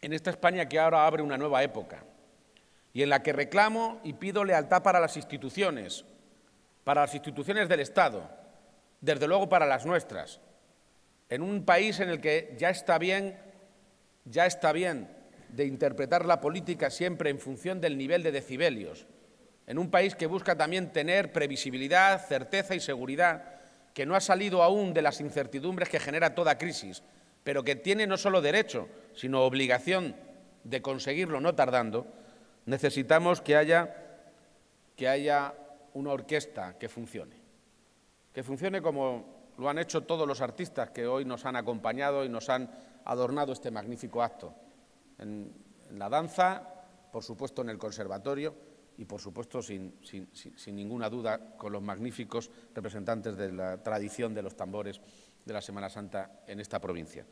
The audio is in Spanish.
en esta España que ahora abre una nueva época y en la que reclamo y pido lealtad para las instituciones, para las instituciones del Estado, desde luego para las nuestras, en un país en el que ya está bien, ya está bien de interpretar la política siempre en función del nivel de decibelios, en un país que busca también tener previsibilidad, certeza y seguridad, que no ha salido aún de las incertidumbres que genera toda crisis, pero que tiene no solo derecho, sino obligación de conseguirlo no tardando, necesitamos que haya, una orquesta que funcione, que funcione como lo han hecho todos los artistas que hoy nos han acompañado y nos han adornado este magnífico acto, en la danza, por supuesto en el conservatorio, y, por supuesto, sin, ninguna duda, con los magníficos representantes de la tradición de los tambores de la Semana Santa en esta provincia.